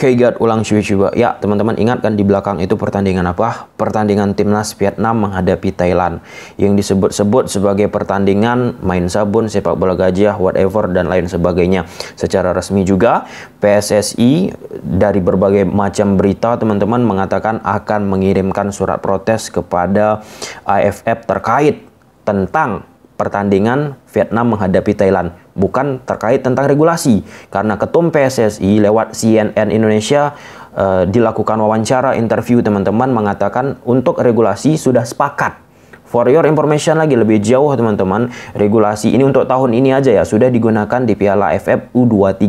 Kegat ulang coba cuba Ya, teman-teman ingatkan di belakang itu pertandingan apa? Pertandingan timnas Vietnam menghadapi Thailand yang disebut-sebut sebagai pertandingan main sabun, sepak bola gajah, whatever dan lain sebagainya. Secara resmi juga PSSI dari berbagai macam berita teman-teman mengatakan akan mengirimkan surat protes kepada AFF terkait tentang pertandingan Vietnam menghadapi Thailand, bukan terkait tentang regulasi. Karena ketum PSSI lewat CNN Indonesia e, dilakukan wawancara interview teman-teman mengatakan untuk regulasi sudah sepakat For your information lagi lebih jauh teman-teman, regulasi ini untuk tahun ini aja ya sudah digunakan di Piala AFF U23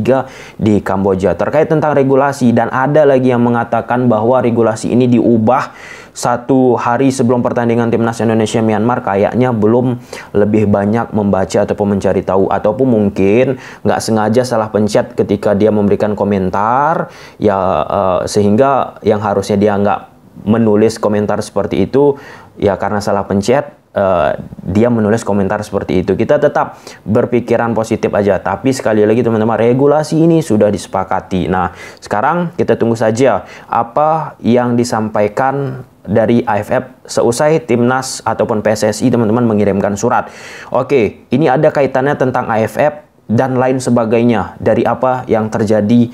di Kamboja. Terkait tentang regulasi dan ada lagi yang mengatakan bahwa regulasi ini diubah satu hari sebelum pertandingan timnas Indonesia Myanmar kayaknya belum lebih banyak membaca ataupun mencari tahu ataupun mungkin nggak sengaja salah pencet ketika dia memberikan komentar ya uh, sehingga yang harusnya dia nggak menulis komentar seperti itu ya karena salah pencet uh, dia menulis komentar seperti itu. Kita tetap berpikiran positif aja. Tapi sekali lagi teman-teman, regulasi ini sudah disepakati. Nah, sekarang kita tunggu saja apa yang disampaikan dari AFF seusai timnas ataupun PSSI teman-teman mengirimkan surat. Oke, ini ada kaitannya tentang AFF dan lain sebagainya dari apa yang terjadi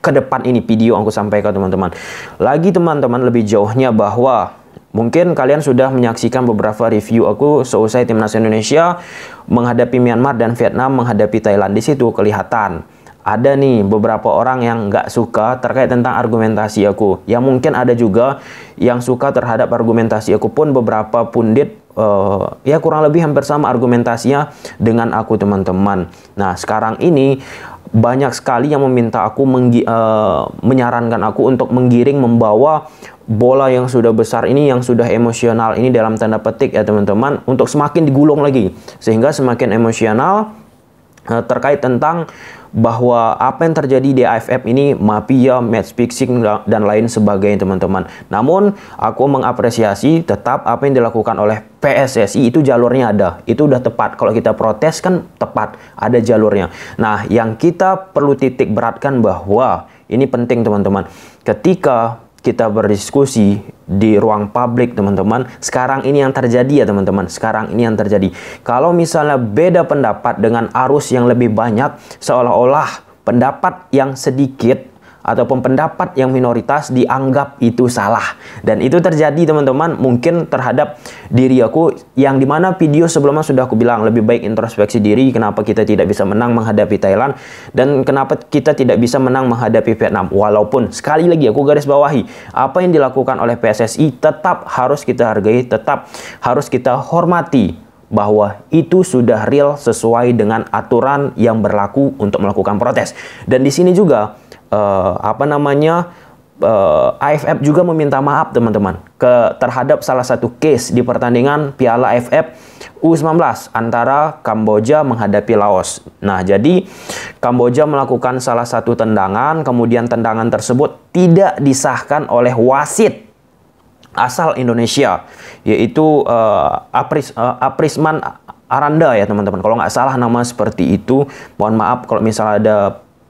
ke depan ini video aku sampaikan teman-teman. Lagi teman-teman lebih jauhnya bahwa Mungkin kalian sudah menyaksikan beberapa review aku seusai timnas Indonesia menghadapi Myanmar dan Vietnam menghadapi Thailand di situ kelihatan ada nih beberapa orang yang nggak suka terkait tentang argumentasi aku. Ya mungkin ada juga yang suka terhadap argumentasi aku pun beberapa pundit uh, ya kurang lebih hampir sama argumentasinya dengan aku teman-teman. Nah sekarang ini banyak sekali yang meminta aku uh, menyarankan aku untuk menggiring membawa bola yang sudah besar ini yang sudah emosional ini dalam tanda petik ya teman-teman untuk semakin digulung lagi sehingga semakin emosional uh, terkait tentang bahwa apa yang terjadi di AFF ini mafia, match fixing dan lain sebagainya teman-teman. Namun aku mengapresiasi tetap apa yang dilakukan oleh PSSI itu jalurnya ada. Itu udah tepat. Kalau kita protes kan tepat, ada jalurnya. Nah, yang kita perlu titik beratkan bahwa ini penting teman-teman. Ketika kita berdiskusi di ruang publik teman-teman sekarang ini yang terjadi ya teman-teman sekarang ini yang terjadi kalau misalnya beda pendapat dengan arus yang lebih banyak seolah-olah pendapat yang sedikit ataupun pendapat yang minoritas dianggap itu salah. Dan itu terjadi teman-teman mungkin terhadap diri aku yang dimana video sebelumnya sudah aku bilang lebih baik introspeksi diri kenapa kita tidak bisa menang menghadapi Thailand dan kenapa kita tidak bisa menang menghadapi Vietnam. Walaupun sekali lagi aku garis bawahi apa yang dilakukan oleh PSSI tetap harus kita hargai, tetap harus kita hormati bahwa itu sudah real sesuai dengan aturan yang berlaku untuk melakukan protes. Dan di sini juga uh, apa namanya uh, eh, AFF juga meminta maaf teman-teman ke terhadap salah satu case di pertandingan Piala AFF U19 antara Kamboja menghadapi Laos. Nah, jadi Kamboja melakukan salah satu tendangan, kemudian tendangan tersebut tidak disahkan oleh wasit asal Indonesia, yaitu uh, Apris, uh, Aprisman Aranda ya teman-teman. Kalau nggak salah nama seperti itu, mohon maaf kalau misalnya ada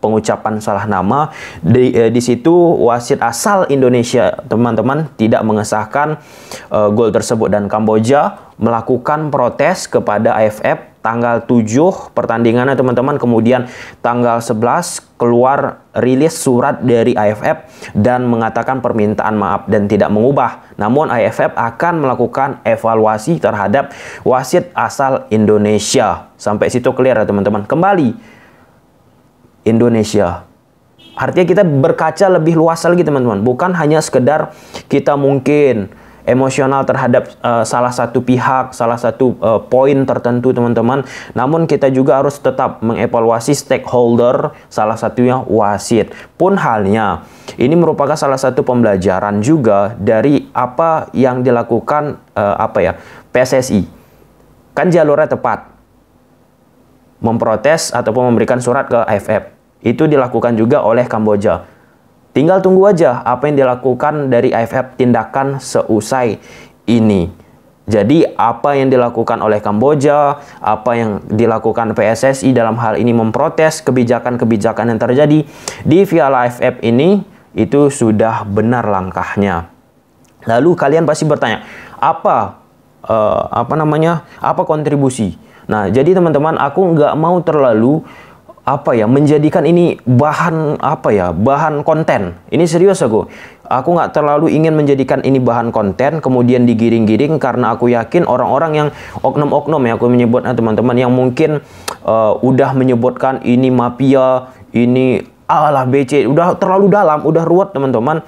pengucapan salah nama di, eh, di situ wasit asal Indonesia teman-teman tidak mengesahkan eh, gol tersebut dan Kamboja melakukan protes kepada AFF tanggal 7 pertandingannya teman-teman kemudian tanggal 11 keluar rilis surat dari AFF dan mengatakan permintaan maaf dan tidak mengubah namun AFF akan melakukan evaluasi terhadap wasit asal Indonesia sampai situ clear ya teman-teman kembali Indonesia. Artinya kita berkaca lebih luas lagi teman-teman. Bukan hanya sekedar kita mungkin emosional terhadap uh, salah satu pihak, salah satu uh, poin tertentu teman-teman. Namun kita juga harus tetap mengevaluasi stakeholder, salah satunya wasit. Pun halnya, ini merupakan salah satu pembelajaran juga dari apa yang dilakukan uh, apa ya PSSI. Kan jalurnya tepat memprotes ataupun memberikan surat ke AFF itu dilakukan juga oleh Kamboja. Tinggal tunggu aja apa yang dilakukan dari AFF tindakan seusai ini. Jadi apa yang dilakukan oleh Kamboja, apa yang dilakukan PSSI dalam hal ini memprotes kebijakan-kebijakan yang terjadi di Viala AFF ini itu sudah benar langkahnya. Lalu kalian pasti bertanya, apa uh, apa namanya? Apa kontribusi? Nah, jadi teman-teman aku nggak mau terlalu apa ya menjadikan ini bahan apa ya bahan konten ini serius aku aku nggak terlalu ingin menjadikan ini bahan konten kemudian digiring-giring karena aku yakin orang-orang yang oknum-oknum ya aku menyebutnya eh, teman-teman yang mungkin uh, udah menyebutkan ini mafia ini alah BC udah terlalu dalam udah ruwet teman-teman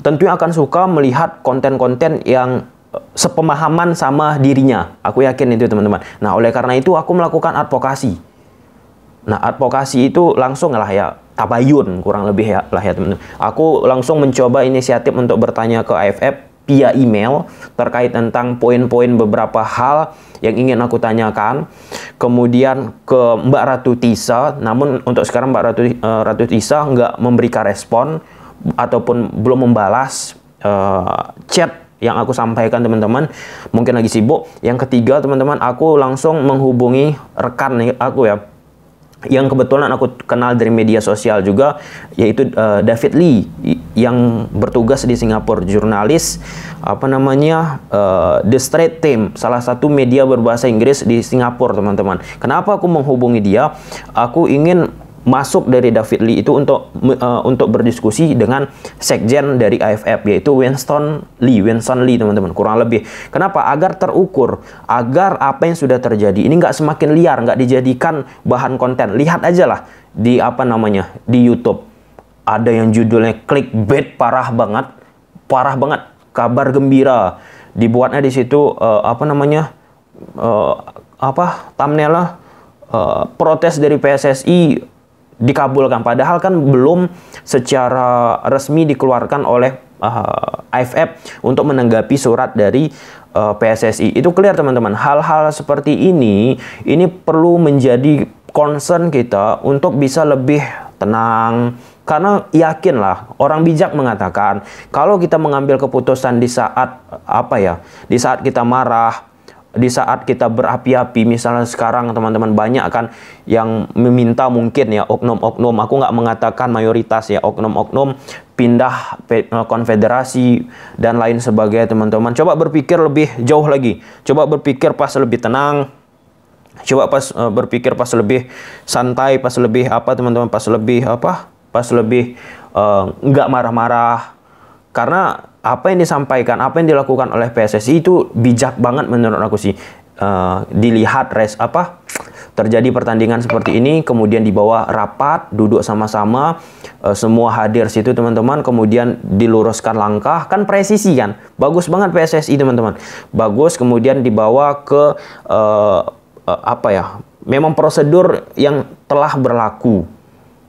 tentunya akan suka melihat konten-konten yang eh, sepemahaman sama dirinya aku yakin itu teman-teman nah oleh karena itu aku melakukan advokasi Nah, advokasi itu langsung lah ya tabayun kurang lebih ya lah ya teman-teman. Aku langsung mencoba inisiatif untuk bertanya ke AFF via email terkait tentang poin-poin beberapa hal yang ingin aku tanyakan. Kemudian ke Mbak Ratu Tisa, namun untuk sekarang Mbak Ratu eh, Ratu Tisa nggak memberikan respon ataupun belum membalas uh, chat yang aku sampaikan teman-teman mungkin lagi sibuk yang ketiga teman-teman aku langsung menghubungi rekan aku ya yang kebetulan aku kenal dari media sosial juga yaitu uh, David Lee yang bertugas di Singapura jurnalis apa namanya uh, The Straight Team salah satu media berbahasa Inggris di Singapura teman-teman. Kenapa aku menghubungi dia? Aku ingin masuk dari David Lee itu untuk uh, untuk berdiskusi dengan sekjen dari AFF yaitu Winston Lee Winston Lee teman-teman kurang lebih kenapa agar terukur agar apa yang sudah terjadi ini nggak semakin liar nggak dijadikan bahan konten lihat aja lah di apa namanya di YouTube ada yang judulnya clickbait parah banget parah banget kabar gembira dibuatnya di situ uh, apa namanya uh, apa thumbnail lah uh, protes dari PSSI dikabulkan padahal kan belum secara resmi dikeluarkan oleh uh, eh, IFF untuk menanggapi surat dari uh, eh, PSSI. Itu clear teman-teman. Hal-hal seperti ini ini perlu menjadi concern kita untuk bisa lebih tenang karena yakinlah orang bijak mengatakan kalau kita mengambil keputusan di saat apa ya? Di saat kita marah di saat kita berapi-api misalnya sekarang teman-teman banyak kan yang meminta mungkin ya oknum-oknum aku nggak mengatakan mayoritas ya oknum-oknum pindah konfederasi dan lain sebagainya teman-teman coba berpikir lebih jauh lagi coba berpikir pas lebih tenang coba pas eh, berpikir pas lebih santai pas lebih apa teman-teman pas lebih apa pas lebih eh, nggak marah-marah karena apa yang disampaikan, apa yang dilakukan oleh PSSI itu bijak banget menurut aku sih. Uh, dilihat res apa terjadi pertandingan seperti ini, kemudian dibawa rapat, duduk sama-sama, uh, semua hadir situ teman-teman, kemudian diluruskan langkah, kan presisi kan, bagus banget PSSI teman-teman, bagus, kemudian dibawa ke uh, uh, apa ya, memang prosedur yang telah berlaku.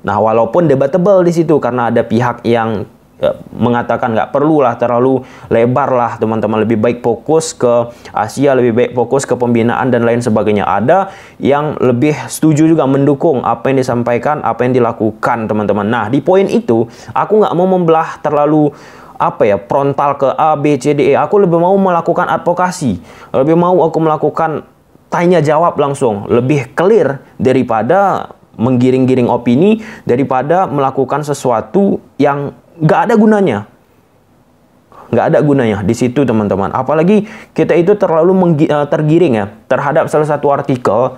Nah, walaupun debatable di situ karena ada pihak yang Eh, mengatakan nggak perlu lah terlalu lebar lah teman-teman lebih baik fokus ke Asia lebih baik fokus ke pembinaan dan lain sebagainya ada yang lebih setuju juga mendukung apa yang disampaikan apa yang dilakukan teman-teman nah di poin itu aku nggak mau membelah terlalu apa ya frontal ke A B C D E aku lebih mau melakukan advokasi lebih mau aku melakukan tanya jawab langsung lebih clear daripada menggiring-giring opini daripada melakukan sesuatu yang nggak ada gunanya. Nggak ada gunanya di situ teman-teman. Apalagi kita itu terlalu eh, tergiring ya terhadap salah satu artikel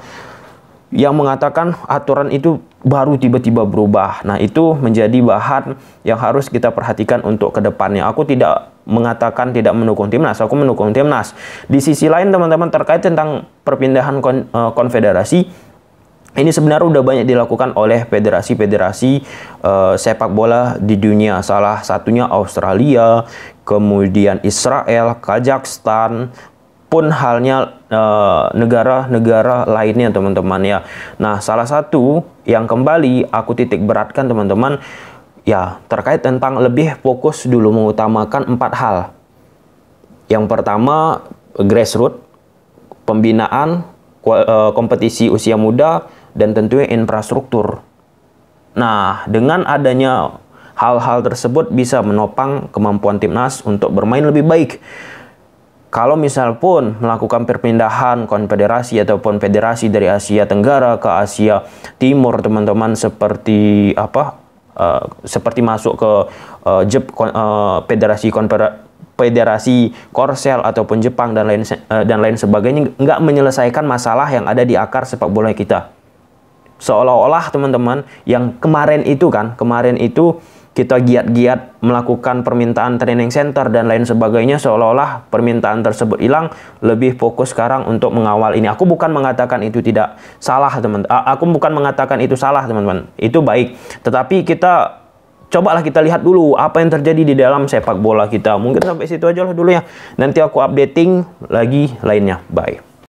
yang mengatakan aturan itu baru tiba-tiba berubah. Nah, itu menjadi bahan yang harus kita perhatikan untuk kedepannya. Aku tidak mengatakan tidak mendukung timnas, aku mendukung timnas. Di sisi lain, teman-teman terkait tentang perpindahan kon eh, konfederasi, ini sebenarnya udah banyak dilakukan oleh federasi-federasi uh, sepak bola di dunia. Salah satunya Australia, kemudian Israel, Kazakhstan, pun halnya eh, negara-negara uh, lainnya teman-teman ya. Nah, salah satu yang kembali aku titik beratkan teman-teman ya terkait tentang lebih fokus dulu mengutamakan empat hal. Yang pertama grassroots, pembinaan, eh, kompetisi usia muda, dan tentunya infrastruktur. Nah, dengan adanya hal-hal tersebut bisa menopang kemampuan timnas untuk bermain lebih baik. Kalau misal pun melakukan perpindahan konfederasi ataupun federasi dari Asia Tenggara ke Asia Timur, teman-teman seperti apa? Uh, seperti masuk ke uh, Jep, uh, federasi konfederasi Federasi Korsel ataupun Jepang dan lain dan lain sebagainya nggak menyelesaikan masalah yang ada di akar sepak bola kita seolah-olah teman-teman yang kemarin itu kan, kemarin itu kita giat-giat melakukan permintaan training center dan lain sebagainya seolah-olah permintaan tersebut hilang lebih fokus sekarang untuk mengawal ini aku bukan mengatakan itu tidak salah teman teman aku bukan mengatakan itu salah teman-teman itu baik tetapi kita cobalah kita lihat dulu apa yang terjadi di dalam sepak bola kita mungkin sampai situ aja lah dulu ya nanti aku updating lagi lainnya bye